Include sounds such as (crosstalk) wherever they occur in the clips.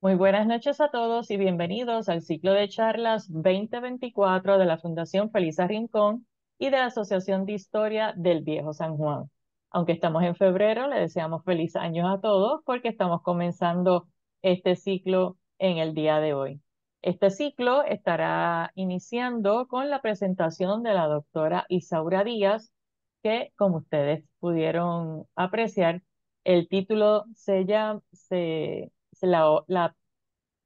Muy buenas noches a todos y bienvenidos al ciclo de charlas 2024 de la Fundación Feliz Rincón y de la Asociación de Historia del Viejo San Juan. Aunque estamos en febrero, le deseamos feliz año a todos porque estamos comenzando este ciclo en el día de hoy. Este ciclo estará iniciando con la presentación de la doctora Isaura Díaz, que, como ustedes pudieron apreciar, el título se llama, se, la, la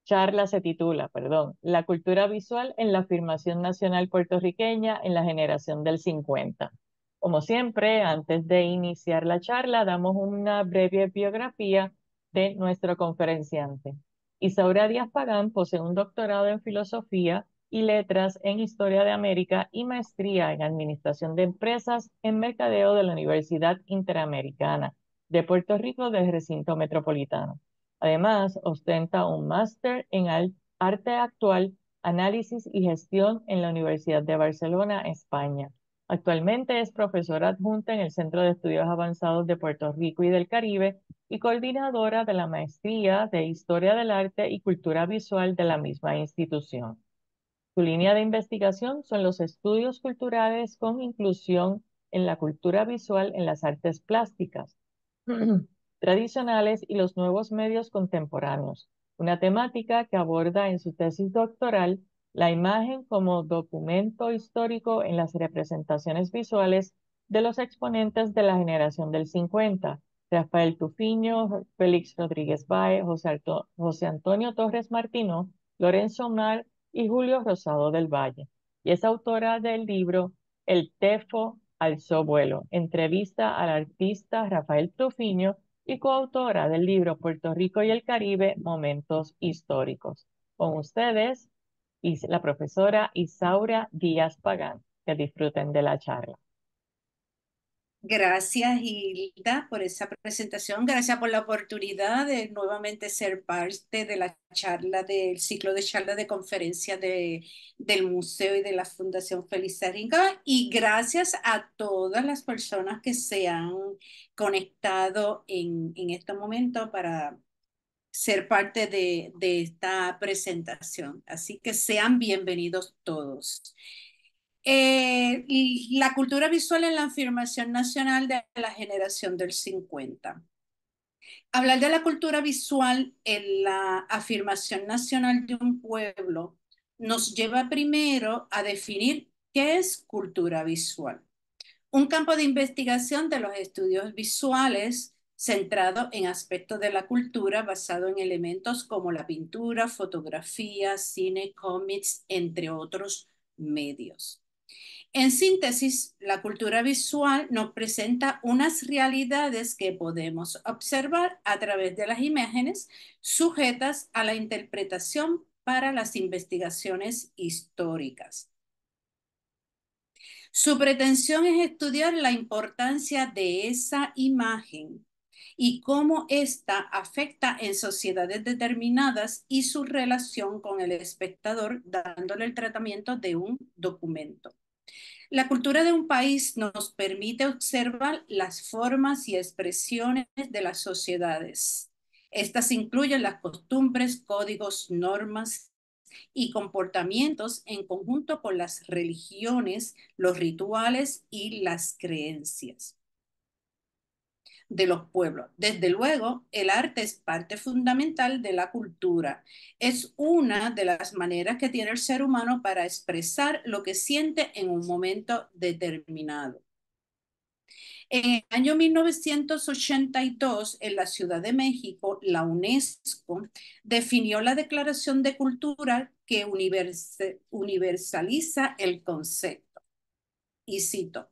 charla se titula, perdón, La cultura visual en la afirmación nacional puertorriqueña en la generación del 50. Como siempre, antes de iniciar la charla, damos una breve biografía de nuestro conferenciante. Isaura Díaz Pagán posee un doctorado en filosofía y Letras en Historia de América y maestría en Administración de Empresas en Mercadeo de la Universidad Interamericana de Puerto Rico del recinto metropolitano. Además, ostenta un máster en Arte Actual, Análisis y Gestión en la Universidad de Barcelona, España. Actualmente es profesora adjunta en el Centro de Estudios Avanzados de Puerto Rico y del Caribe y coordinadora de la Maestría de Historia del Arte y Cultura Visual de la misma institución. Su línea de investigación son los estudios culturales con inclusión en la cultura visual en las artes plásticas (clears throat) tradicionales y los nuevos medios contemporáneos, una temática que aborda en su tesis doctoral la imagen como documento histórico en las representaciones visuales de los exponentes de la generación del 50, Rafael Tufiño, Félix Rodríguez Bae, José, José, Antonio Torres Martino, Lorenzo Mar y Julio Rosado del Valle, y es autora del libro El Tefo al zobuelo entrevista al artista Rafael Trufiño y coautora del libro Puerto Rico y el Caribe, Momentos Históricos. Con ustedes, y la profesora Isaura Díaz Pagán. Que disfruten de la charla. Gracias, Hilda, por esa presentación. Gracias por la oportunidad de nuevamente ser parte de la charla del ciclo de charlas de conferencia de, del museo y de la Fundación Feliz Aringa. Y gracias a todas las personas que se han conectado en, este momento para ser parte de, de esta presentación. Así que sean bienvenidos todos. Eh, la cultura visual en la afirmación nacional de la generación del 50. Hablar de la cultura visual en la afirmación nacional de un pueblo nos lleva primero a definir qué es cultura visual. Un campo de investigación de los estudios visuales centrado en aspectos de la cultura basado en elementos como la pintura, fotografía, cine, cómics, entre otros medios. En síntesis, la cultura visual nos presenta unas realidades que podemos observar a través de las imágenes sujetas a la interpretación para las investigaciones históricas. Su pretensión es estudiar la importancia de esa imagen y cómo ésta afecta en sociedades determinadas y su relación con el espectador, dándole el tratamiento de un documento. La cultura de un país nos permite observar las formas y expresiones de las sociedades. Estas incluyen las costumbres, códigos, normas y comportamientos en conjunto con las religiones, los rituales y las creencias de los pueblos. Desde luego, el arte es parte fundamental de la cultura. Es una de las maneras que tiene el ser humano para expresar lo que siente en un momento determinado. En el año 1982, en la Ciudad de México, la UNESCO definió la Declaración de Cultura que universaliza el concepto. Y cito,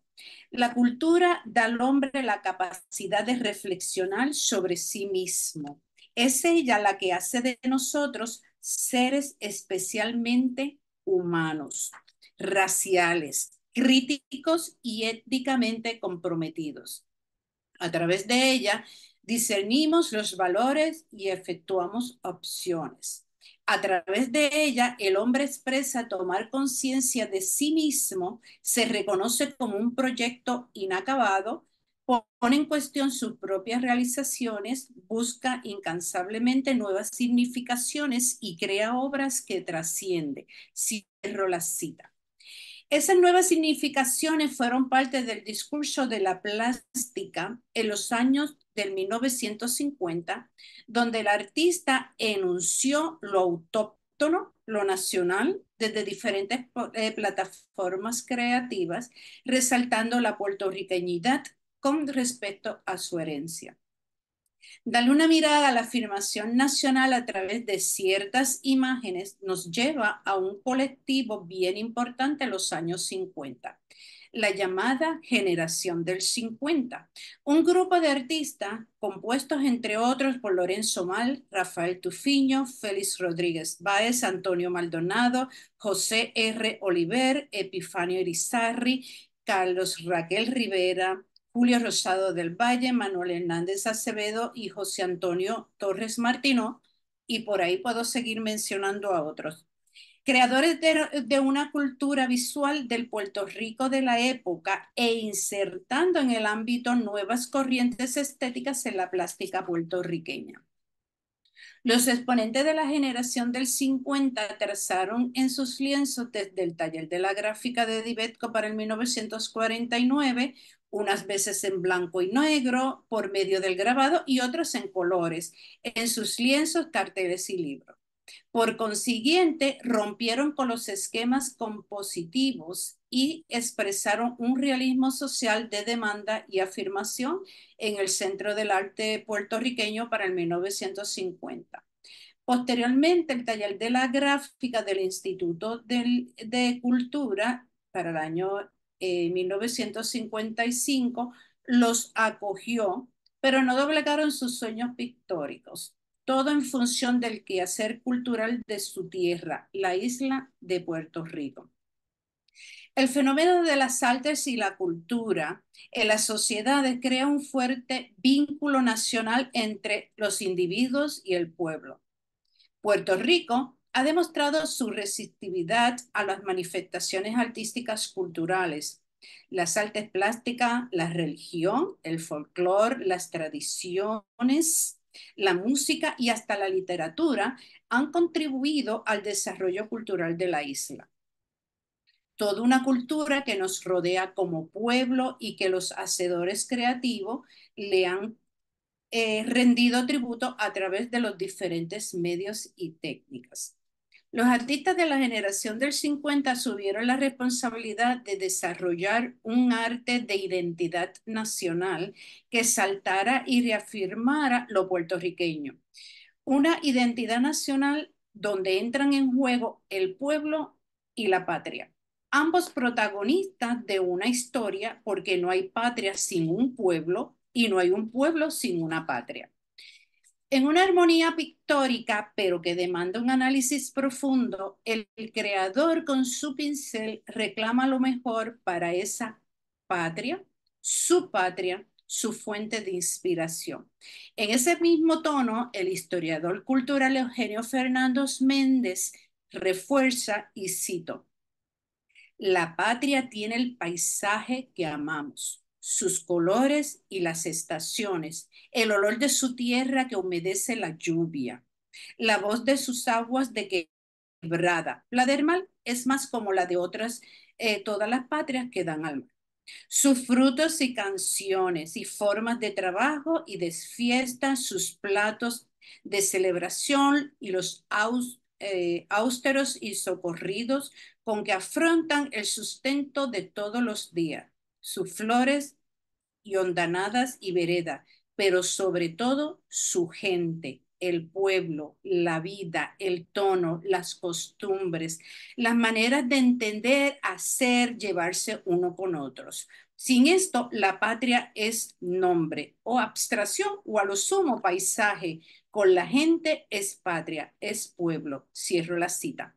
la cultura da al hombre la capacidad de reflexionar sobre sí mismo. Es ella la que hace de nosotros seres especialmente humanos, raciales, críticos y éticamente comprometidos. A través de ella discernimos los valores y efectuamos opciones a través de ella, el hombre expresa tomar conciencia de sí mismo, se reconoce como un proyecto inacabado, pone en cuestión sus propias realizaciones, busca incansablemente nuevas significaciones y crea obras que trasciende. Cierro la cita. Esas nuevas significaciones fueron parte del discurso de la plástica en los años del 1950, donde el artista enunció lo autóctono, lo nacional, desde diferentes eh, plataformas creativas, resaltando la puertorriqueñidad con respecto a su herencia. Darle una mirada a la afirmación nacional a través de ciertas imágenes nos lleva a un colectivo bien importante en los años 50, la llamada Generación del 50, un grupo de artistas compuestos entre otros por Lorenzo Mal, Rafael Tufiño, Félix Rodríguez Báez, Antonio Maldonado, José R. Oliver, Epifanio Irizarri, Carlos Raquel Rivera, Julio Rosado del Valle, Manuel Hernández Acevedo y José Antonio Torres Martino, y por ahí puedo seguir mencionando a otros. Creadores de, una cultura visual del Puerto Rico de la época e insertando en el ámbito nuevas corrientes estéticas en la plástica puertorriqueña. Los exponentes de la generación del 50 trazaron en sus lienzos desde el taller de la gráfica de Dibetco para el 1949 unas veces en blanco y negro por medio del grabado y otras en colores, en sus lienzos, carteles y libros. Por consiguiente, rompieron con los esquemas compositivos y expresaron un realismo social de demanda y afirmación en el Centro del Arte Puertorriqueño para el 1950. Posteriormente, el taller de la gráfica del Instituto de Cultura para el año 1955 los acogió, pero no doblegaron sus sueños pictóricos, todo en función del quehacer cultural de su tierra, la isla de Puerto Rico. El fenómeno de las artes y la cultura en las sociedades crea un fuerte vínculo nacional entre los individuos y el pueblo. Puerto Rico ha demostrado su resistividad a las manifestaciones artísticas culturales, las artes plásticas, la religión, el folclore, las tradiciones, la música y hasta la literatura han contribuido al desarrollo cultural de la isla. Toda una cultura que nos rodea como pueblo y que los hacedores creativos le han eh, rendido tributo a través de los diferentes medios y técnicas. Los artistas de la generación del 50 asumieron la responsabilidad de desarrollar un arte de identidad nacional que saltara y reafirmara lo puertorriqueño. Una identidad nacional donde entran en juego el pueblo y la patria. Ambos protagonistas de una historia porque no hay patria sin un pueblo y no hay un pueblo sin una patria. En una armonía pictórica, pero que demanda un análisis profundo, el, creador con su pincel reclama lo mejor para esa patria, su patria, su fuente de inspiración. En ese mismo tono, el historiador cultural Eugenio Fernández Méndez refuerza y cito, la patria tiene el paisaje que amamos, sus colores y las estaciones, el olor de su tierra que humedece la lluvia, la voz de sus aguas de quebrada. La dermal es más como la de otras, eh, todas las patrias que dan alma, Sus frutos y canciones y formas de trabajo y de sus platos de celebración y los eh, austeros y socorridos con que afrontan el sustento de todos los días sus flores y hondanadas y vereda, pero sobre todo su gente, el pueblo, la vida, el tono, las costumbres, las maneras de entender, hacer, llevarse uno con otros. Sin esto, la patria es nombre o abstracción o a lo sumo paisaje. Con la gente es patria, es pueblo. Cierro la cita.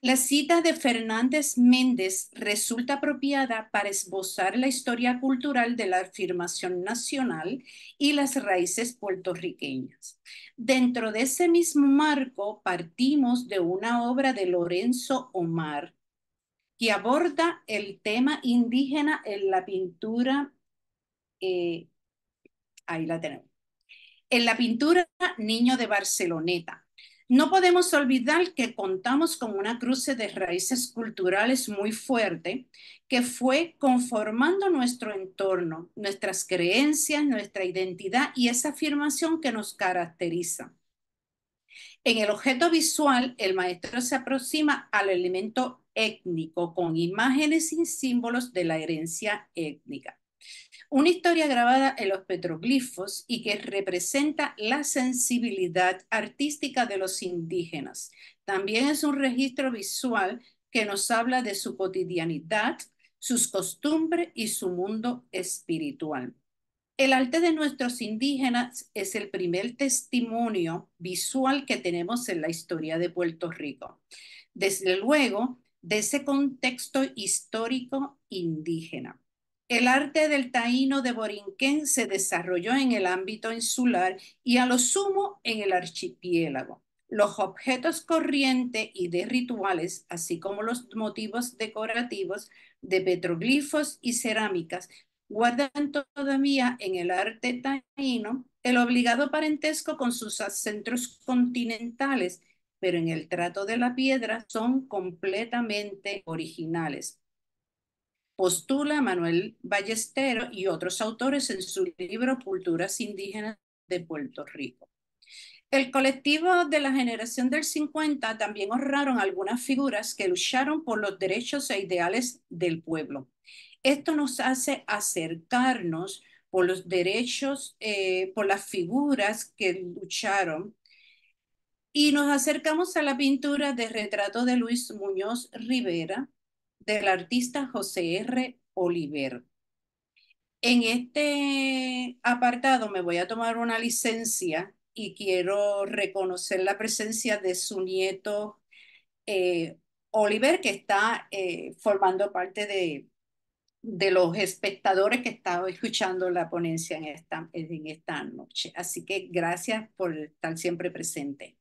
La cita de Fernández Méndez resulta apropiada para esbozar la historia cultural de la afirmación nacional y las raíces puertorriqueñas. Dentro de ese mismo marco partimos de una obra de Lorenzo Omar que aborda el tema indígena en la pintura, eh, la tenemos, en la pintura Niño de Barceloneta no podemos olvidar que contamos con una cruce de raíces culturales muy fuerte que fue conformando nuestro entorno, nuestras creencias, nuestra identidad y esa afirmación que nos caracteriza. En el objeto visual, el maestro se aproxima al elemento étnico con imágenes y símbolos de la herencia étnica. Una historia grabada en los petroglifos y que representa la sensibilidad artística de los indígenas. También es un registro visual que nos habla de su cotidianidad, sus costumbres y su mundo espiritual. El arte de nuestros indígenas es el primer testimonio visual que tenemos en la historia de Puerto Rico. Desde luego, de ese contexto histórico indígena. El arte del taíno de Borinquén se desarrolló en el ámbito insular y a lo sumo en el archipiélago. Los objetos corrientes y de rituales, así como los motivos decorativos de petroglifos y cerámicas, guardan todavía en el arte taíno el obligado parentesco con sus centros continentales, pero en el trato de la piedra son completamente originales postula Manuel Ballestero y otros autores en su libro Culturas Indígenas de Puerto Rico. El colectivo de la generación del 50 también honraron algunas figuras que lucharon por los derechos e ideales del pueblo. Esto nos hace acercarnos por los derechos, eh, por las figuras que lucharon y nos acercamos a la pintura de retrato de Luis Muñoz Rivera, del artista José R. Oliver. En este apartado me voy a tomar una licencia y quiero reconocer la presencia de su nieto eh, Oliver, que está eh, formando parte de, de, los espectadores que están escuchando la ponencia en esta, en esta noche. Así que gracias por estar siempre presente.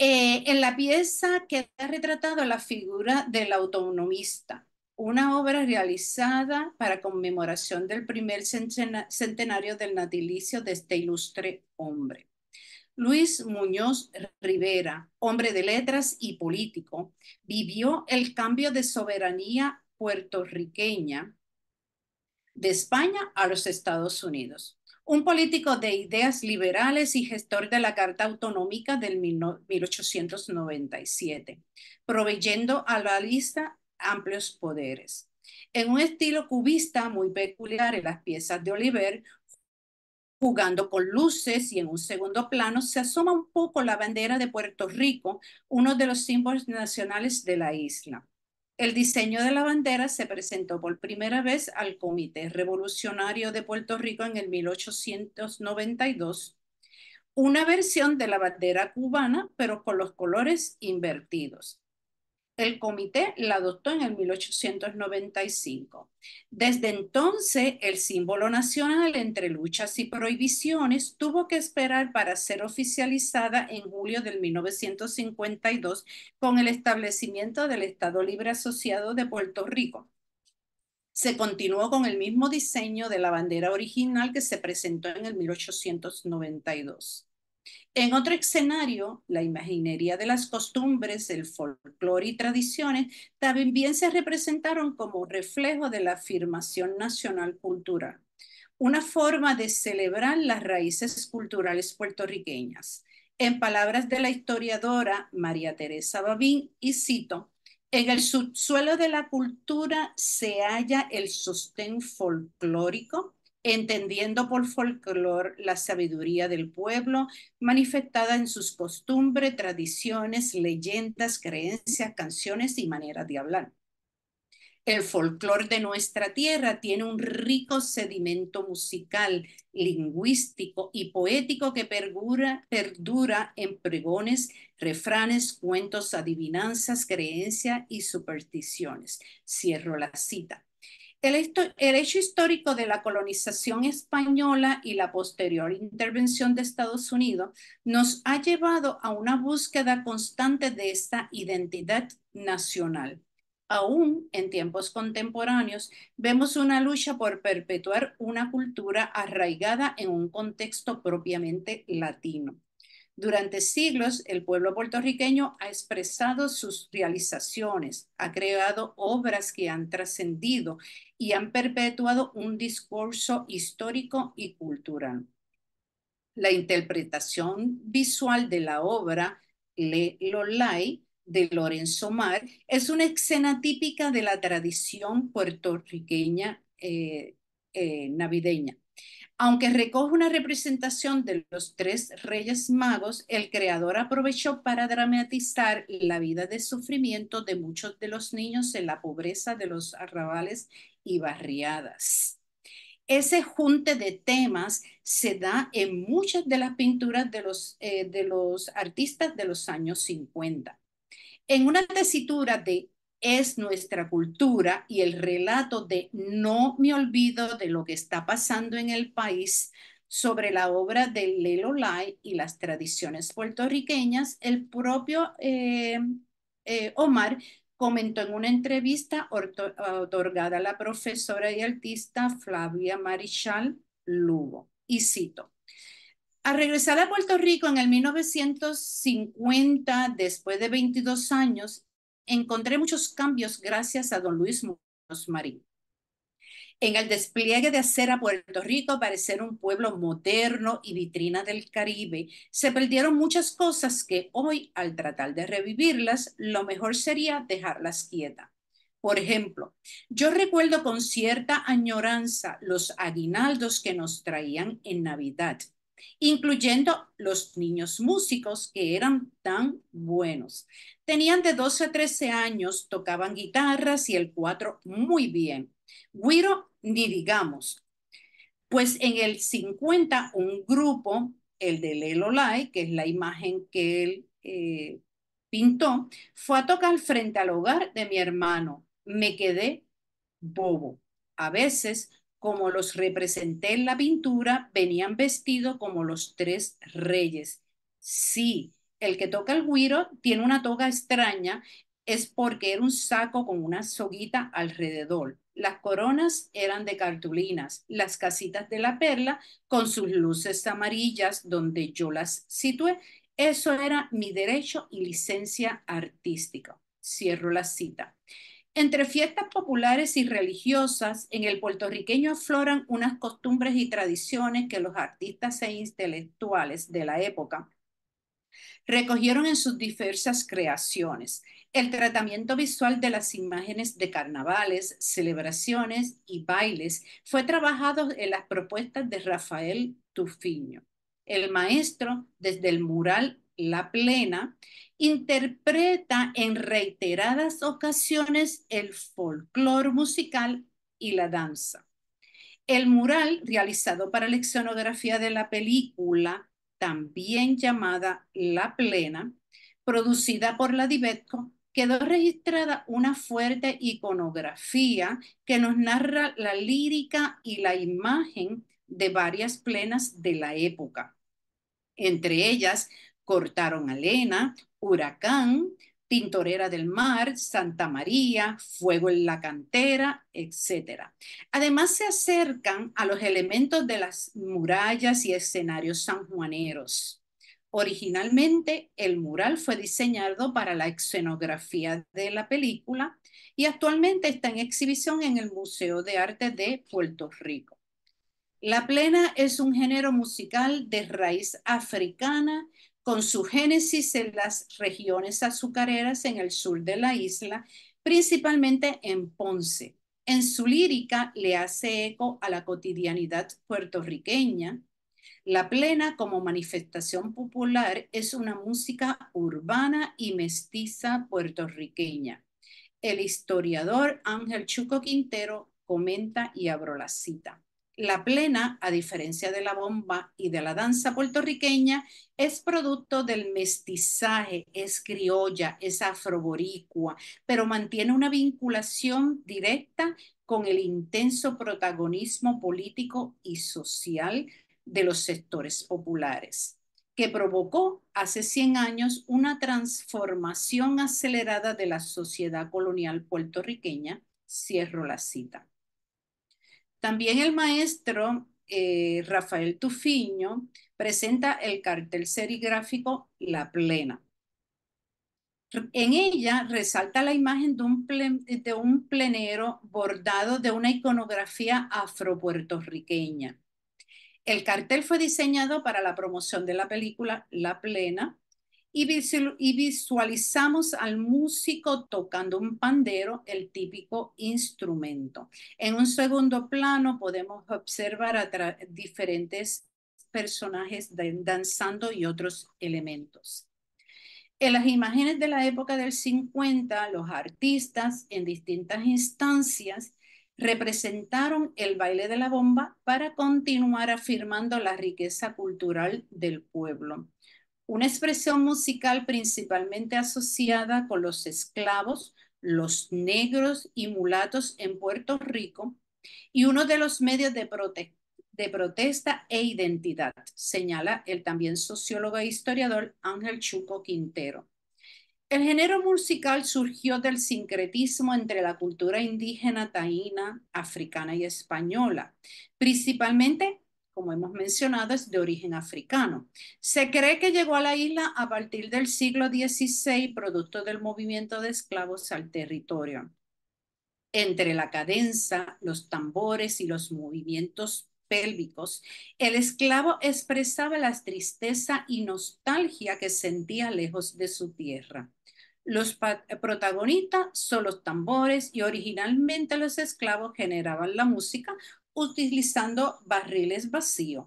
Eh, en la pieza queda retratada la figura del autonomista, una obra realizada para conmemoración del primer centenario del natilicio de este ilustre hombre. Luis Muñoz Rivera, hombre de letras y político, vivió el cambio de soberanía puertorriqueña de España a los Estados Unidos un político de ideas liberales y gestor de la Carta Autonómica del 1897, proveyendo a la lista amplios poderes. En un estilo cubista muy peculiar en las piezas de Oliver, jugando con luces y en un segundo plano se asoma un poco la bandera de Puerto Rico, uno de los símbolos nacionales de la isla. El diseño de la bandera se presentó por primera vez al Comité Revolucionario de Puerto Rico en el 1892, una versión de la bandera cubana, pero con los colores invertidos el comité la adoptó en el 1895. Desde entonces, el símbolo nacional entre luchas y prohibiciones tuvo que esperar para ser oficializada en julio del 1952 con el establecimiento del Estado Libre Asociado de Puerto Rico. Se continuó con el mismo diseño de la bandera original que se presentó en el 1892. En otro escenario, la imaginería de las costumbres, el folclore y tradiciones también se representaron como reflejo de la afirmación nacional cultural, una forma de celebrar las raíces culturales puertorriqueñas. En palabras de la historiadora María Teresa Babín, y cito, en el subsuelo de la cultura se halla el sostén folclórico, entendiendo por folclore la sabiduría del pueblo manifestada en sus costumbres, tradiciones, leyendas, creencias, canciones y maneras de hablar. El folclore de nuestra tierra tiene un rico sedimento musical, lingüístico y poético que perdura, perdura en pregones, refranes, cuentos, adivinanzas, creencias y supersticiones. Cierro la cita. El, hecho histórico de la colonización española y la posterior intervención de Estados Unidos nos ha llevado a una búsqueda constante de esta identidad nacional. Aún en tiempos contemporáneos vemos una lucha por perpetuar una cultura arraigada en un contexto propiamente latino. Durante siglos, el pueblo puertorriqueño ha expresado sus realizaciones, ha creado obras que han trascendido y han perpetuado un discurso histórico y cultural. La interpretación visual de la obra Le Lolay de Lorenzo Mar es una escena típica de la tradición puertorriqueña eh, eh, navideña. Aunque recoge una representación de los tres reyes magos, el creador aprovechó para dramatizar la vida de sufrimiento de muchos de los niños en la pobreza de los arrabales y barriadas. Ese junte de temas se da en muchas de las pinturas de los, eh, de los artistas de los años 50. En una tesitura de es nuestra cultura y el relato de no me olvido de lo que está pasando en el país sobre la obra de Lelo Lai y las tradiciones puertorriqueñas, el propio eh, eh, Omar comentó en una entrevista otorgada a la profesora y artista Flavia Marichal Lugo. Y cito, al regresar a Puerto Rico en el 1950, después de 22 años, encontré muchos cambios gracias a don Luis Muñoz Marín. En el despliegue de hacer a Puerto Rico parecer un pueblo moderno y vitrina del Caribe, se perdieron muchas cosas que hoy, al tratar de revivirlas, lo mejor sería dejarlas quieta. Por ejemplo, yo recuerdo con cierta añoranza los aguinaldos que nos traían en Navidad, incluyendo los niños músicos que eran tan buenos. Tenían de 12 a 13 años, tocaban guitarras y el cuatro muy bien. Guiro, ni digamos. Pues en el 50, un grupo, el de Lelolai, que es la imagen que él eh, pintó, fue a tocar frente al hogar de mi hermano. Me quedé bobo. A veces, como los representé en la pintura, venían vestidos como los tres reyes. Sí, el que toca el guiro tiene una toga extraña, es porque era un saco con una soguita alrededor. Las coronas eran de cartulinas, las casitas de la perla con sus luces amarillas donde yo las situé. Eso era mi derecho y licencia artística. Cierro la cita. Entre fiestas populares y religiosas, en el puertorriqueño afloran unas costumbres y tradiciones que los artistas e intelectuales de la época recogieron en sus diversas creaciones el tratamiento visual de las imágenes de carnavales, celebraciones y bailes fue trabajado en las propuestas de Rafael Tufiño. El maestro, desde el mural La Plena, interpreta en reiteradas ocasiones el folclore musical y la danza. El mural realizado para la escenografía de la película también llamada La Plena, producida por la quedó registrada una fuerte iconografía que nos narra la lírica y la imagen de varias plenas de la época. Entre ellas, Cortaron Alena, Huracán, Pintorera del Mar, Santa María, Fuego en la Cantera, etc. Además se acercan a los elementos de las murallas y escenarios sanjuaneros. Originalmente el mural fue diseñado para la escenografía de la película y actualmente está en exhibición en el Museo de Arte de Puerto Rico. La plena es un género musical de raíz africana con su génesis en las regiones azucareras en el sur de la isla, principalmente en Ponce. En su lírica le hace eco a la cotidianidad puertorriqueña. La plena como manifestación popular es una música urbana y mestiza puertorriqueña. El historiador Ángel Chuco Quintero comenta y abro la cita. La plena, a diferencia de la bomba y de la danza puertorriqueña, es producto del mestizaje, es criolla, es afroboricua, pero mantiene una vinculación directa con el intenso protagonismo político y social de los sectores populares, que provocó hace 100 años una transformación acelerada de la sociedad colonial puertorriqueña. Cierro la cita. También el maestro eh, Rafael Tufiño presenta el cartel serigráfico La Plena. En ella resalta la imagen de un, de un plenero bordado de una iconografía afropuertorriqueña. El cartel fue diseñado para la promoción de la película La Plena, y visualizamos al músico tocando un pandero, el típico instrumento. En un segundo plano podemos observar a diferentes personajes danzando y otros elementos. En las imágenes de la época del 50, los artistas en distintas instancias representaron el baile de la bomba para continuar afirmando la riqueza cultural del pueblo una expresión musical principalmente asociada con los esclavos, los negros y mulatos en Puerto Rico y uno de los medios de, protesta e identidad, señala el también sociólogo e historiador Ángel Chuco Quintero. El género musical surgió del sincretismo entre la cultura indígena taína, africana y española, principalmente como hemos mencionado, es de origen africano. Se cree que llegó a la isla a partir del siglo XVI, producto del movimiento de esclavos al territorio. Entre la cadenza, los tambores y los movimientos pélvicos, el esclavo expresaba la tristeza y nostalgia que sentía lejos de su tierra. Los protagonistas son los tambores y originalmente los esclavos generaban la música utilizando barriles vacíos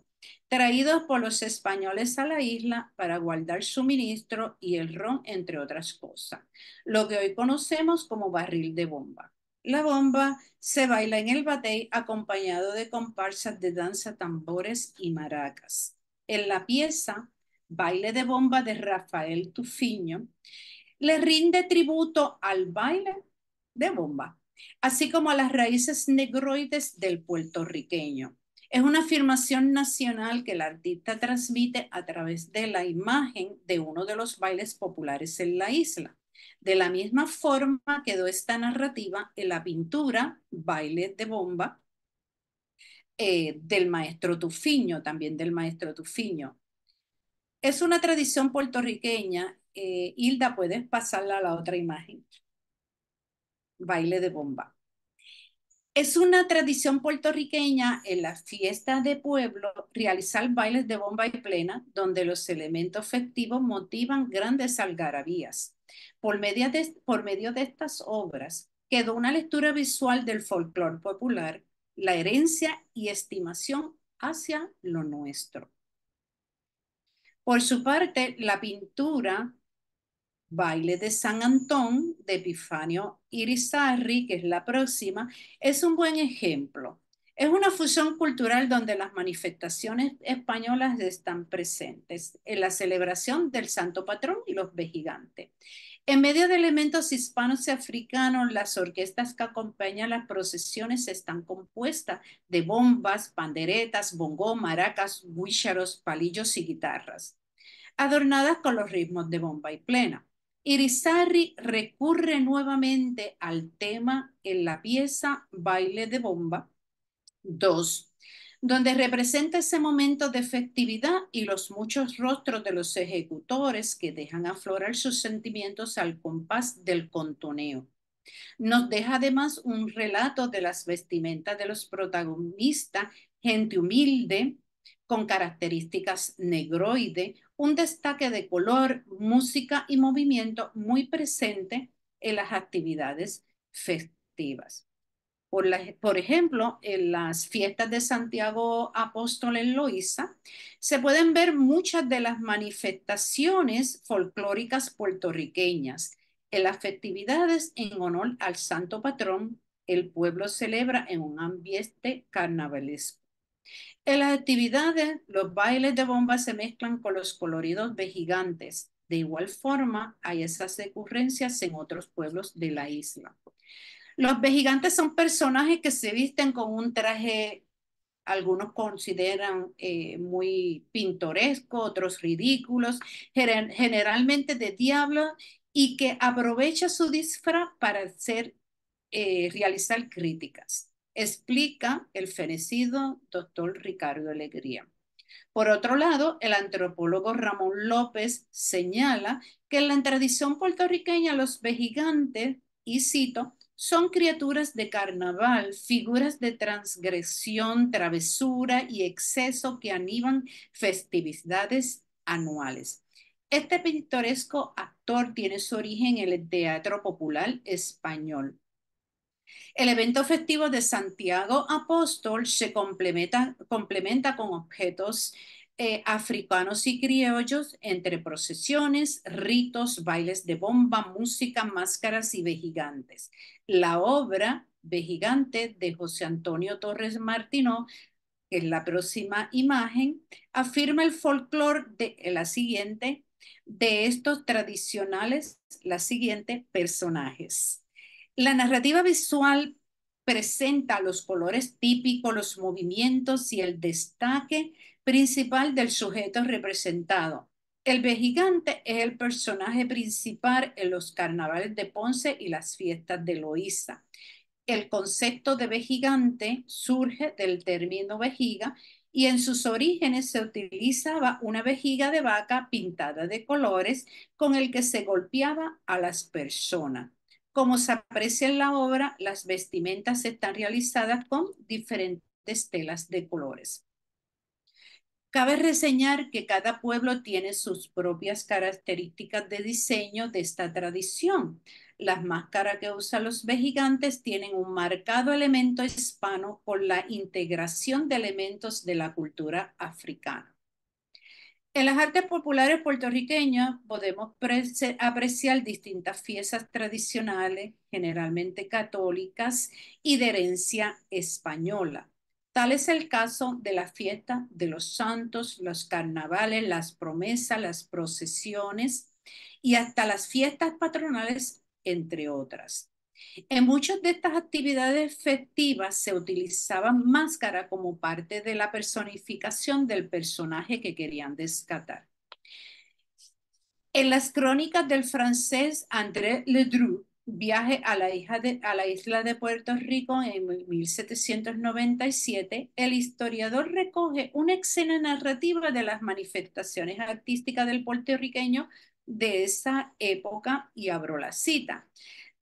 traídos por los españoles a la isla para guardar suministro y el ron, entre otras cosas, lo que hoy conocemos como barril de bomba. La bomba se baila en el batey acompañado de comparsas de danza, tambores y maracas. En la pieza, Baile de Bomba de Rafael Tufiño, le rinde tributo al baile de bomba así como a las raíces negroides del puertorriqueño. Es una afirmación nacional que el artista transmite a través de la imagen de uno de los bailes populares en la isla. De la misma forma quedó esta narrativa en la pintura Baile de Bomba eh, del maestro Tufiño, también del maestro Tufiño. Es una tradición puertorriqueña. Eh, Hilda, puedes pasarla a la otra imagen baile de bomba. Es una tradición puertorriqueña en las fiestas de pueblo realizar bailes de bomba y plena, donde los elementos festivos motivan grandes algarabías. Por medio de, por medio de estas obras quedó una lectura visual del folclore popular, la herencia y estimación hacia lo nuestro. Por su parte, la pintura Baile de San Antón de Epifanio Irizarri, que es la próxima, es un buen ejemplo. Es una fusión cultural donde las manifestaciones españolas están presentes en la celebración del Santo Patrón y los vejigantes. En medio de elementos hispanos y africanos, las orquestas que acompañan las procesiones están compuestas de bombas, panderetas, bongó, maracas, huícharos, palillos y guitarras, adornadas con los ritmos de bomba y plena. Irizarri recurre nuevamente al tema en la pieza Baile de Bomba 2, donde representa ese momento de efectividad y los muchos rostros de los ejecutores que dejan aflorar sus sentimientos al compás del contoneo. Nos deja además un relato de las vestimentas de los protagonistas, gente humilde, con características negroide un destaque de color, música y movimiento muy presente en las actividades festivas. Por, ejemplo, en las fiestas de Santiago Apóstol en Loíza, se pueden ver muchas de las manifestaciones folclóricas puertorriqueñas. En las festividades en honor al santo patrón, el pueblo celebra en un ambiente carnavalesco. En las actividades, los bailes de bomba se mezclan con los coloridos de De igual forma, hay esas ocurrencias en otros pueblos de la isla. Los vejigantes son personajes que se visten con un traje, algunos consideran eh, muy pintoresco, otros ridículos, generalmente de diablo, y que aprovecha su disfraz para hacer, eh, realizar críticas explica el fenecido doctor Ricardo Alegría. Por otro lado, el antropólogo Ramón López señala que en la tradición puertorriqueña los vejigantes, y cito, son criaturas de carnaval, figuras de transgresión, travesura y exceso que animan festividades anuales. Este pintoresco actor tiene su origen en el teatro popular español. El evento festivo de Santiago Apóstol se complementa, con objetos eh, africanos y criollos entre procesiones, ritos, bailes de bomba, música, máscaras y vejigantes. La obra Vejigante de José Antonio Torres Martino, que es la próxima imagen, afirma el folclore de la siguiente, de estos tradicionales, la siguiente personajes. La narrativa visual presenta los colores típicos, los movimientos y el destaque principal del sujeto representado. El vejigante es el personaje principal en los carnavales de Ponce y las fiestas de Loíza. El concepto de vejigante surge del término vejiga y en sus orígenes se utilizaba una vejiga de vaca pintada de colores con el que se golpeaba a las personas. Como se aprecia en la obra, las vestimentas están realizadas con diferentes telas de colores. Cabe reseñar que cada pueblo tiene sus propias características de diseño de esta tradición. Las máscaras que usan los vejigantes tienen un marcado elemento hispano por la integración de elementos de la cultura africana. En las artes populares puertorriqueñas podemos apreciar distintas fiestas tradicionales, generalmente católicas y de herencia española. Tal es el caso de la fiesta de los santos, los carnavales, las promesas, las procesiones y hasta las fiestas patronales, entre otras. En muchas de estas actividades festivas se utilizaban máscara como parte de la personificación del personaje que querían descatar. En las crónicas del francés André Ledru, viaje a la, a la isla de Puerto Rico en 1797, el historiador recoge una escena narrativa de las manifestaciones artísticas del puertorriqueño de esa época y abro la cita.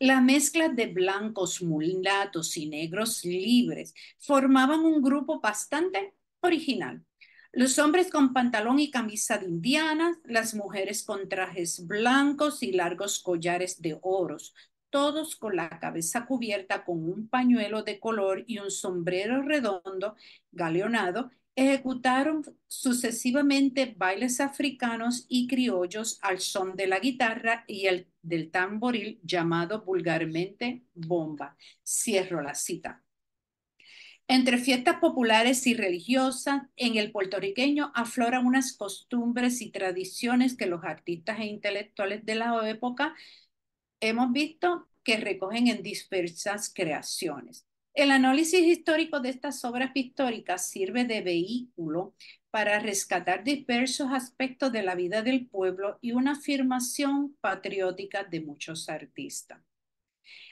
La mezcla de blancos, mulatos y negros libres formaban un grupo bastante original. Los hombres con pantalón y camisa de indiana, las mujeres con trajes blancos y largos collares de oros, todos con la cabeza cubierta con un pañuelo de color y un sombrero redondo, galeonado, ejecutaron sucesivamente bailes africanos y criollos al son de la guitarra y el del tamboril llamado vulgarmente bomba. Cierro la cita. Entre fiestas populares y religiosas, en el puertorriqueño afloran unas costumbres y tradiciones que los artistas e intelectuales de la época hemos visto que recogen en dispersas creaciones. El análisis histórico de estas obras pictóricas sirve de vehículo para rescatar diversos aspectos de la vida del pueblo y una afirmación patriótica de muchos artistas.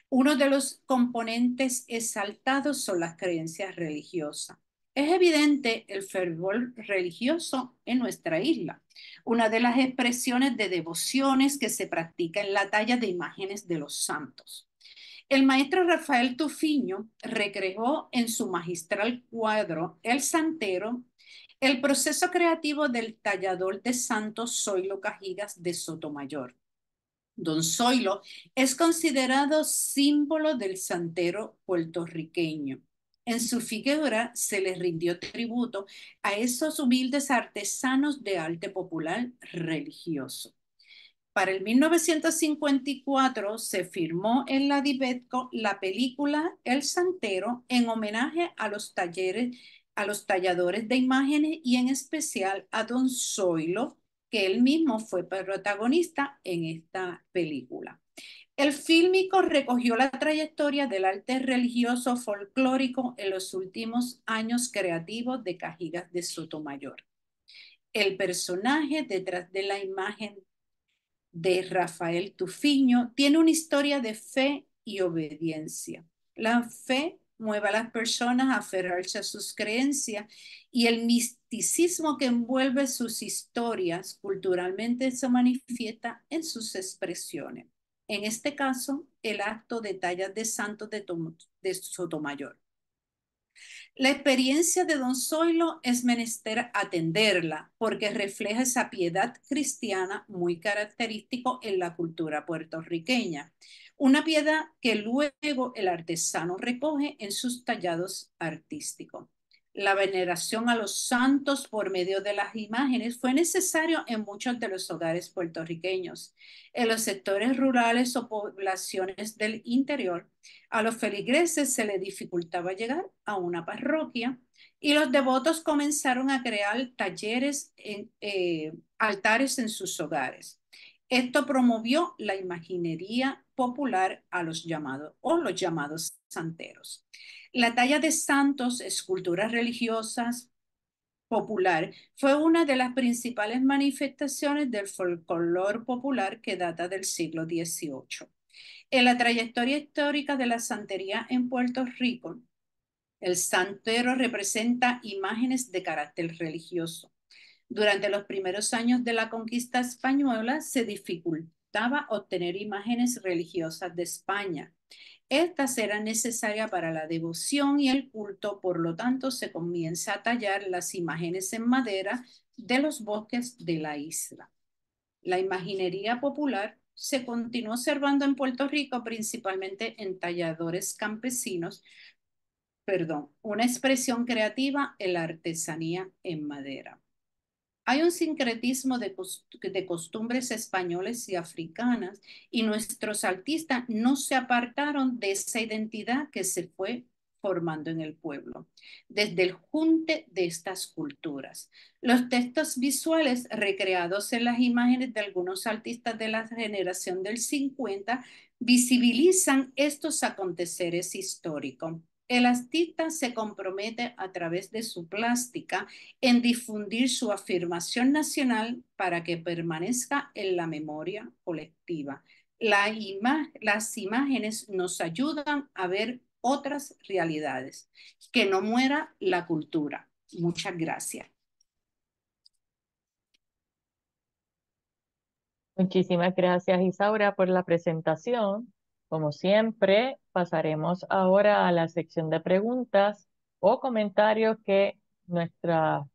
Uno de los componentes exaltados son las creencias religiosas. Es evidente el fervor religioso en nuestra isla, una de las expresiones de devociones que se practica en la talla de imágenes de los santos. El maestro Rafael Tufiño recreó en su magistral cuadro El Santero el proceso creativo del tallador de santos Zoilo Cajigas de Sotomayor. Don Zoilo es considerado símbolo del santero puertorriqueño. En su figura se le rindió tributo a esos humildes artesanos de arte popular religioso. Para el 1954 se firmó en la Dibetco la película El Santero en homenaje a los talleres, a los talladores de imágenes y en especial a Don Zoilo, que él mismo fue protagonista en esta película. El fílmico recogió la trayectoria del arte religioso folclórico en los últimos años creativos de Cajigas de Sotomayor. El personaje detrás de la imagen de Rafael Tufiño, tiene una historia de fe y obediencia. La fe mueve a las personas a aferrarse a sus creencias y el misticismo que envuelve sus historias culturalmente se manifiesta en sus expresiones. En este caso, el acto de tallas de santos de, de Sotomayor. La experiencia de don Zoilo es menester atenderla porque refleja esa piedad cristiana muy característico en la cultura puertorriqueña, una piedad que luego el artesano recoge en sus tallados artísticos la veneración a los santos por medio de las imágenes fue necesario en muchos de los hogares puertorriqueños. En los sectores rurales o poblaciones del interior, a los feligreses se le dificultaba llegar a una parroquia y los devotos comenzaron a crear talleres, en, eh, altares en sus hogares. Esto promovió la imaginería popular a los llamados o los llamados santeros. La talla de santos, esculturas religiosas popular, fue una de las principales manifestaciones del folclore popular que data del siglo XVIII. En la trayectoria histórica de la santería en Puerto Rico, el santero representa imágenes de carácter religioso. Durante los primeros años de la conquista española se dificultó obtener imágenes religiosas de España. Estas eran necesarias para la devoción y el culto, por lo tanto se comienza a tallar las imágenes en madera de los bosques de la isla. La imaginería popular se continuó observando en Puerto Rico principalmente en talladores campesinos, perdón, una expresión creativa en la artesanía en madera. Hay un sincretismo de, costumbres españoles y africanas y nuestros artistas no se apartaron de esa identidad que se fue formando en el pueblo, desde el junte de estas culturas. Los textos visuales recreados en las imágenes de algunos artistas de la generación del 50 visibilizan estos aconteceres históricos. El artista se compromete a través de su plástica en difundir su afirmación nacional para que permanezca en la memoria colectiva. las imágenes nos ayudan a ver otras realidades. Que no muera la cultura. Muchas gracias. Muchísimas gracias, Isaura, por la presentación. Como siempre, pasaremos ahora a la sección de preguntas o comentarios que nuestros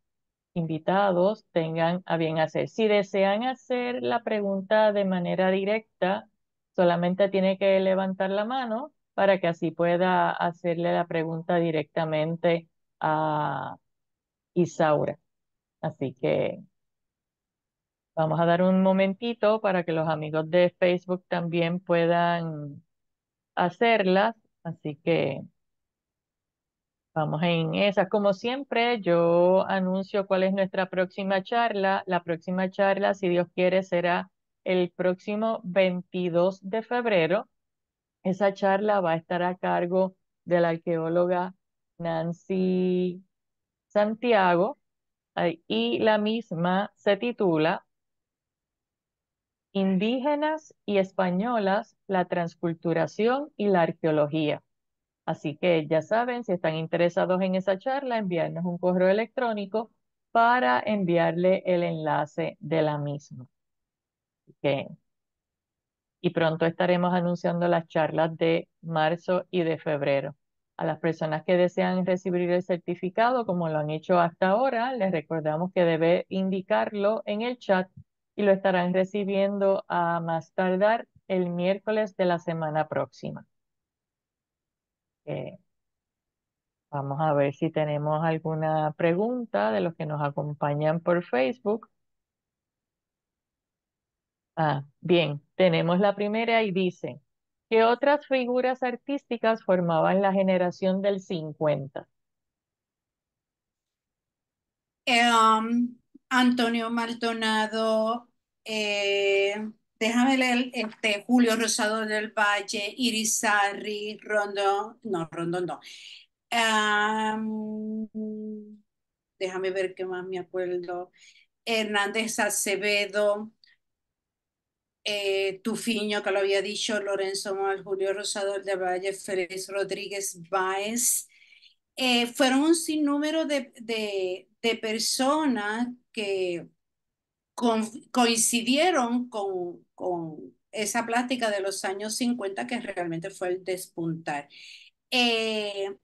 invitados tengan a bien hacer. Si desean hacer la pregunta de manera directa, solamente tiene que levantar la mano para que así pueda hacerle la pregunta directamente a Isaura. Así que Vamos a dar un momentito para que los amigos de Facebook también puedan hacerlas. Así que vamos en esa. Como siempre, yo anuncio cuál es nuestra próxima charla. La próxima charla, si Dios quiere, será el próximo 22 de febrero. Esa charla va a estar a cargo de la arqueóloga Nancy Santiago y la misma se titula indígenas y españolas, la transculturación y la arqueología. Así que ya saben, si están interesados en esa charla, enviarnos un correo electrónico para enviarle el enlace de la misma. Y pronto estaremos anunciando las charlas de marzo y de febrero. A las personas que desean recibir el certificado, como lo han hecho hasta ahora, les recordamos que debe indicarlo en el chat y lo estarán recibiendo a más tardar el miércoles de la semana próxima. Eh, vamos a ver si tenemos alguna pregunta de los que nos acompañan por Facebook. Ah, bien, tenemos la primera y dice, ¿qué otras figuras artísticas formaban la generación del 50? Em, Antonio Maldonado, eh, déjame leer, este, Julio Rosado del Valle, Irizarri, Rondón, no, Rondo no. déjame ver qué más me acuerdo. Hernández Acevedo, eh, Tufiño, que lo había dicho, Lorenzo Mal, Julio Rosado del Valle, Félix Rodríguez Báez. Eh, fueron un sinnúmero de, de personas que, coincidieron con, con esa plática de los años 50 que realmente fue el despuntar. Eh,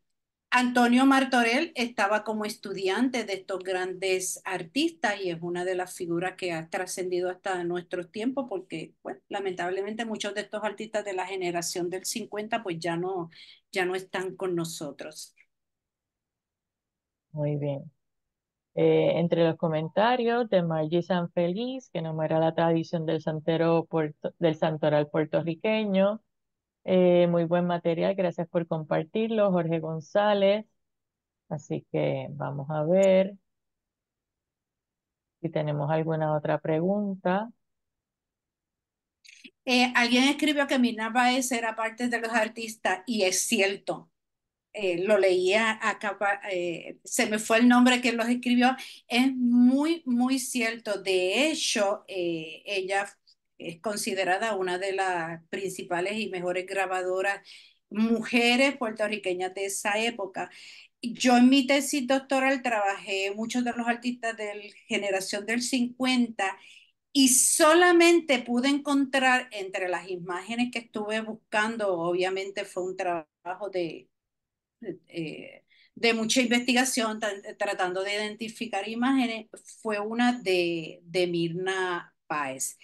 Antonio Martorell estaba como estudiante de estos grandes artistas y es una de las figuras que ha trascendido hasta nuestros tiempos porque, lamentablemente muchos de estos artistas de la generación del 50 pues ya no, ya no están con nosotros. Muy bien. Eh, entre los comentarios de Margie Feliz, que enumera la tradición del, santero del santoral puertorriqueño. Eh, muy buen material, gracias por compartirlo, Jorge González. Así que vamos a ver si tenemos alguna otra pregunta. Eh, alguien escribió que Baez era parte de los artistas y es cierto. Eh, lo leía acá, eh, se me fue el nombre que los escribió, es muy, muy cierto. De hecho, eh, ella es considerada una de las principales y mejores grabadoras mujeres puertorriqueñas de esa época. Yo en mi tesis doctoral trabajé muchos de los artistas de la generación del 50 y solamente pude encontrar entre las imágenes que estuve buscando, obviamente fue un trabajo de eh, de mucha investigación tratando de identificar imágenes fue una de, de Mirna Páez.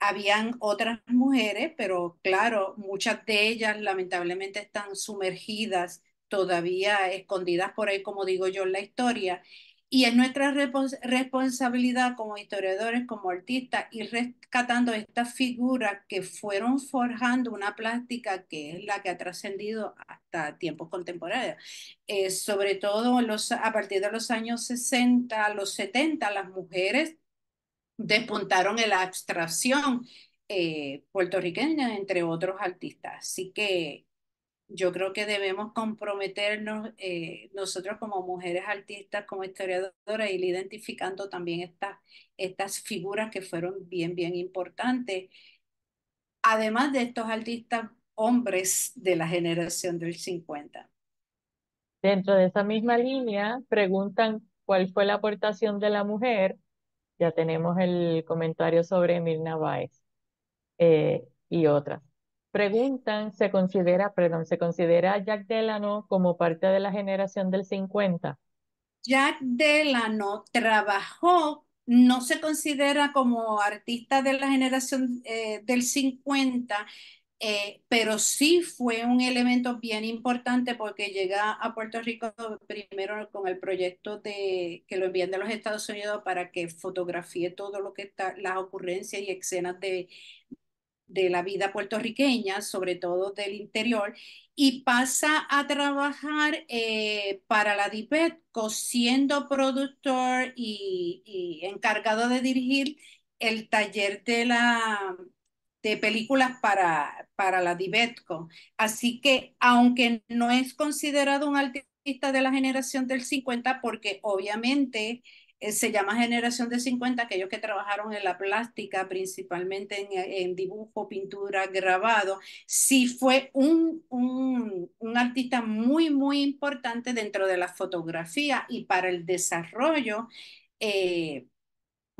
Habían otras mujeres, pero claro, muchas de ellas lamentablemente están sumergidas, todavía escondidas por ahí, como digo yo en la historia, y es nuestra responsabilidad como historiadores, como artistas, ir rescatando estas figuras que fueron forjando una plástica que es la que ha trascendido hasta tiempos contemporáneos. Eh, sobre todo a partir de los años 60, los 70, las mujeres despuntaron en la abstracción eh, puertorriqueña, entre otros artistas. Así que yo creo que debemos comprometernos eh, nosotros como mujeres artistas, como historiadoras, ir identificando también estas, estas figuras que fueron bien, bien importantes. Además de estos artistas hombres de la generación del 50. Dentro de esa misma línea, preguntan cuál fue la aportación de la mujer. Ya tenemos el comentario sobre Mirna Báez eh, y otras. Preguntan, ¿se considera, perdón, ¿se considera a Jack Delano como parte de la generación del 50? Jack Delano trabajó, no se considera como artista de la generación eh, del 50, eh, pero sí fue un elemento bien importante porque llega a Puerto Rico primero con el proyecto de que lo envían de los Estados Unidos para que fotografíe todo lo que está, las ocurrencias y escenas de, de la vida puertorriqueña, sobre todo del interior, y pasa a trabajar eh, para la Dibetco siendo productor y, encargado de dirigir el taller de, la, de películas para, para la Dibetco. Así que, aunque no es considerado un artista de la generación del 50, porque obviamente eh, se llama generación de 50, aquellos que trabajaron en la plástica, principalmente en, dibujo, pintura, grabado, sí fue un, un, artista muy, muy importante dentro de la fotografía y para el desarrollo. Eh,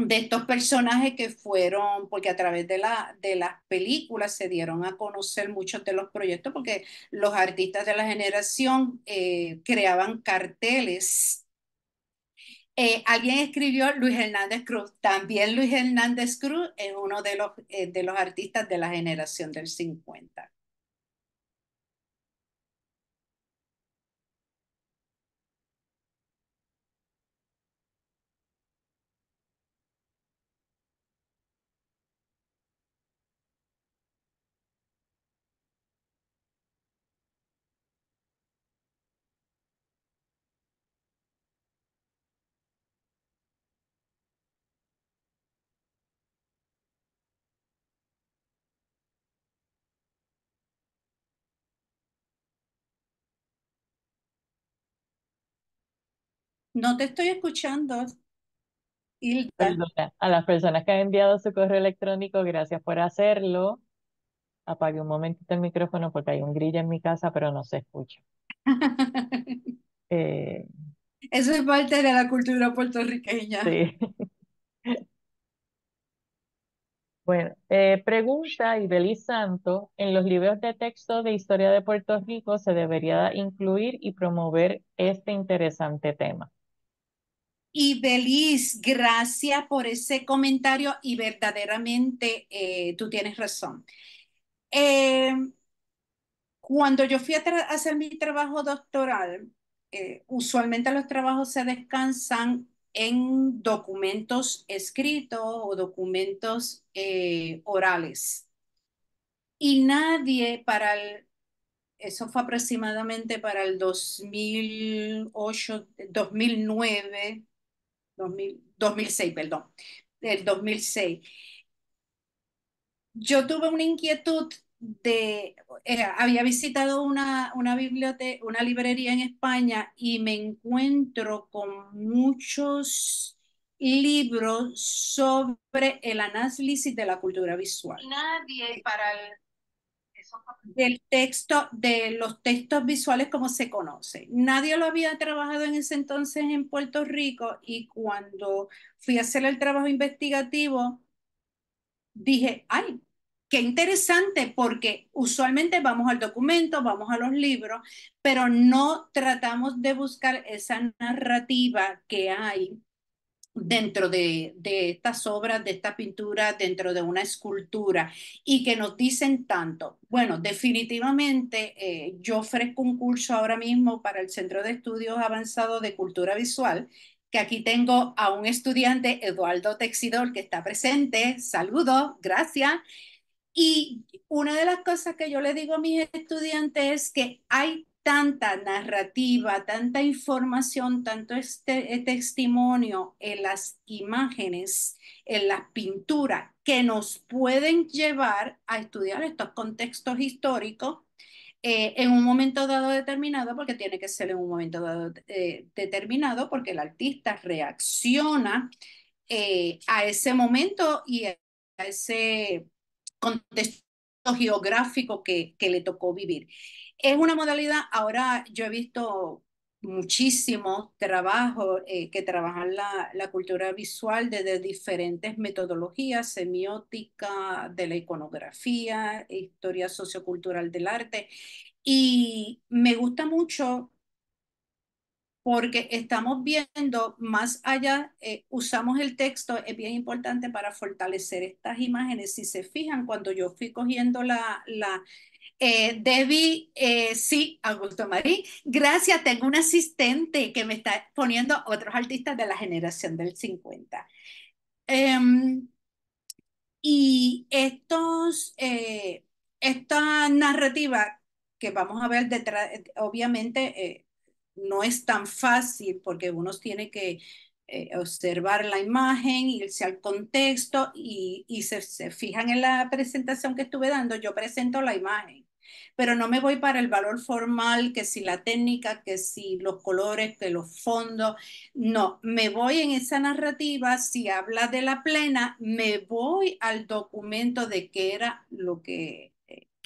de estos personajes que fueron, porque a través de, la, de las películas se dieron a conocer muchos de los proyectos, porque los artistas de la generación eh, creaban carteles eh, alguien escribió Luis Hernández Cruz. También Luis Hernández Cruz es uno de los, eh, de los artistas de la generación del 50. No te estoy escuchando. a las personas que han enviado su correo electrónico, gracias por hacerlo. Apague un momentito el micrófono porque hay un grillo en mi casa, pero no se escucha. (laughs) Eh, Eso es parte de la cultura puertorriqueña. Sí. (laughs) Bueno, eh, pregunta Ibeliz Santo, ¿en los libros de texto de historia de Puerto Rico se debería incluir y promover este interesante tema? Y Belis, gracias por ese comentario y verdaderamente eh, tú tienes razón. Eh, cuando yo fui a hacer mi trabajo doctoral, eh, usualmente los trabajos se descansan en documentos escritos o documentos orales. Y nadie para el, eso fue aproximadamente para el 2008, 2009 2006, perdón, del 2006. Yo tuve una inquietud de, había visitado una, una biblioteca, una librería en España y me encuentro con muchos libros sobre el análisis de la cultura visual. Nadie para el del texto, de los textos visuales como se conoce. Nadie lo había trabajado en ese entonces en Puerto Rico y cuando fui a hacer el trabajo investigativo, dije, ay, qué interesante, porque usualmente vamos al documento, vamos a los libros, pero no tratamos de buscar esa narrativa que hay dentro de, estas obras, de esta pintura, dentro de una escultura y que nos dicen tanto. Bueno, definitivamente eh, yo ofrezco un curso ahora mismo para el Centro de Estudios Avanzados de Cultura Visual, que aquí tengo a un estudiante, Eduardo Texidor, que está presente. Saludos, gracias. Y una de las cosas que yo le digo a mis estudiantes es que hay tanta narrativa, tanta información, tanto este, eh, testimonio en las imágenes, en las pinturas, que nos pueden llevar a estudiar estos contextos históricos eh, en un momento dado determinado, porque tiene que ser en un momento dado eh, determinado, porque el artista reacciona a ese momento y a ese contexto geográfico que le tocó vivir. Es una modalidad, ahora yo he visto muchísimo trabajo eh, que trabajan la, la, cultura visual desde diferentes metodologías, semiótica, de la iconografía, historia sociocultural del arte. Y me gusta mucho porque estamos viendo más allá, eh, usamos el texto, es bien importante para fortalecer estas imágenes. Si se fijan, cuando yo fui cogiendo la... la eh, Debbie, eh, sí, Augusto Marín, gracias, tengo un asistente que me está poniendo otros artistas de la generación del 50. Em, y estos, esta narrativa que vamos a ver detrás, obviamente no es tan fácil porque uno tiene que eh, observar la imagen, irse al contexto y, se, fijan en la presentación que estuve dando, yo presento la imagen, pero no me voy para el valor formal, que si la técnica, que si los colores, que los fondos, no, me voy en esa narrativa, si habla de la plena, me voy al documento de qué era lo que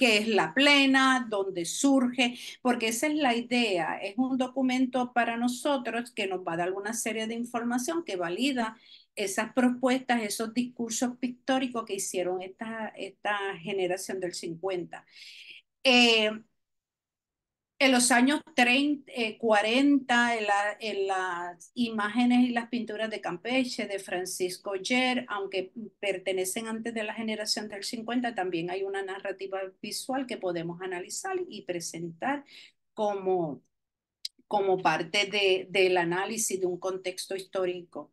que es la plena, donde surge, porque esa es la idea. Es un documento para nosotros que nos va a dar alguna serie de información que valida esas propuestas, esos discursos pictóricos que hicieron esta, esta generación del 50 en los años 30, 40, eh, en, las imágenes y las pinturas de Campeche, de Francisco Yer, aunque pertenecen antes de la generación del 50, también hay una narrativa visual que podemos analizar y presentar como, como parte del análisis de un contexto histórico.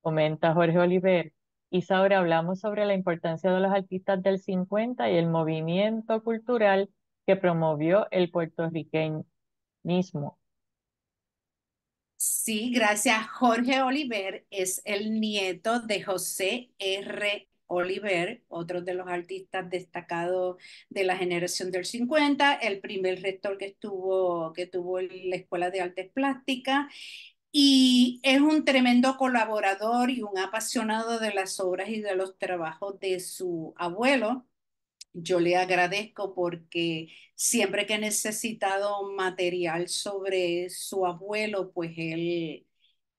Comenta Jorge Oliver. ahora hablamos sobre la importancia de los artistas del 50 y el movimiento cultural que promovió el puertorriqueñismo. Sí, gracias. Jorge Oliver es el nieto de José R. Oliver, otro de los artistas destacados de la generación del 50, el primer rector que estuvo que tuvo la Escuela de Artes Plásticas y es un tremendo colaborador y un apasionado de las obras y de los trabajos de su abuelo. Yo le agradezco porque siempre que he necesitado material sobre su abuelo, pues él,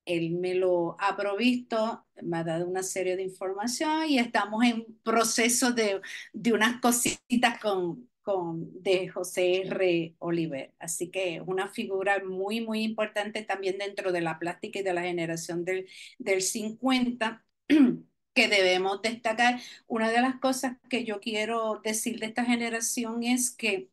él me lo ha provisto, me ha dado una serie de información y estamos en proceso de, de unas cositas con, de José R. Oliver. Así que una figura muy, muy importante también dentro de la plástica y de la generación del, del 50. (clears throat) que debemos destacar. Una de las cosas que yo quiero decir de esta generación es que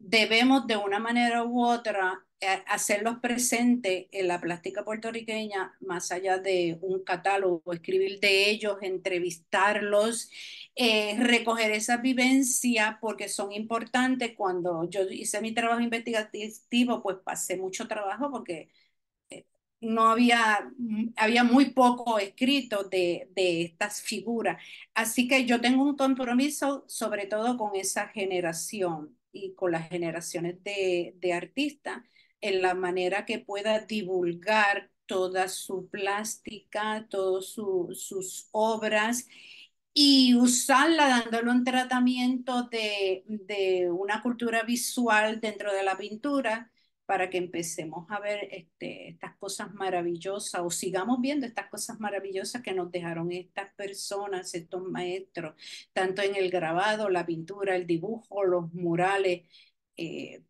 debemos de una manera u otra eh, hacerlos presentes en la plástica puertorriqueña, más allá de un catálogo, escribir de ellos, entrevistarlos, eh, recoger esas vivencias, porque son importantes. Cuando yo hice mi trabajo investigativo, pues pasé mucho trabajo porque eh, no había, había muy poco escrito de, de estas figuras. Así que yo tengo un compromiso sobre todo con esa generación y con las generaciones de, de artistas en la manera que pueda divulgar toda su plástica, todas sus obras y usarla dándole un tratamiento de, una cultura visual dentro de la pintura para que empecemos a ver este, estas cosas maravillosas o sigamos viendo estas cosas maravillosas que nos dejaron estas personas, estos maestros, tanto en el grabado, la pintura, el dibujo, los murales. Eh,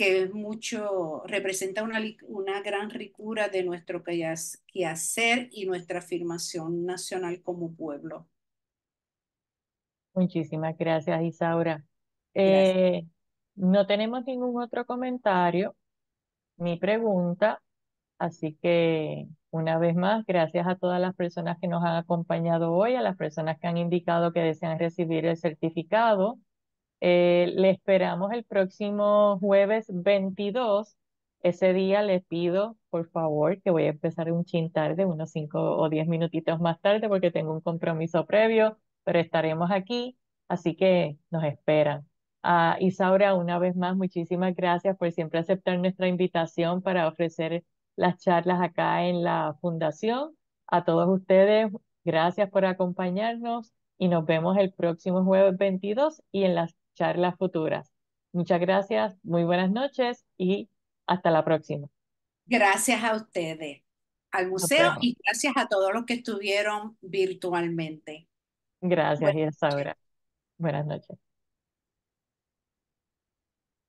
que es mucho, representa una, una gran ricura de nuestro quehacer y nuestra afirmación nacional como pueblo. Muchísimas gracias, Isaura. Eh, no tenemos ningún otro comentario ni pregunta, así que una vez más, gracias a todas las personas que nos han acompañado hoy, a las personas que han indicado que desean recibir el certificado. Eh, le esperamos el próximo jueves 22. Ese día le pido, por favor, que voy a empezar un chintar tarde, unos 5 o 10 minutitos más tarde, porque tengo un compromiso previo, pero estaremos aquí, así que nos esperan. Ah, Isaura, una vez más, muchísimas gracias por siempre aceptar nuestra invitación para ofrecer las charlas acá en la Fundación. A todos ustedes, gracias por acompañarnos y nos vemos el próximo jueves 22 y en las las futuras. Muchas gracias, muy buenas noches y hasta la próxima. Gracias a ustedes, al museo y gracias a todos los que estuvieron virtualmente. Gracias, y Saura. Buenas noches.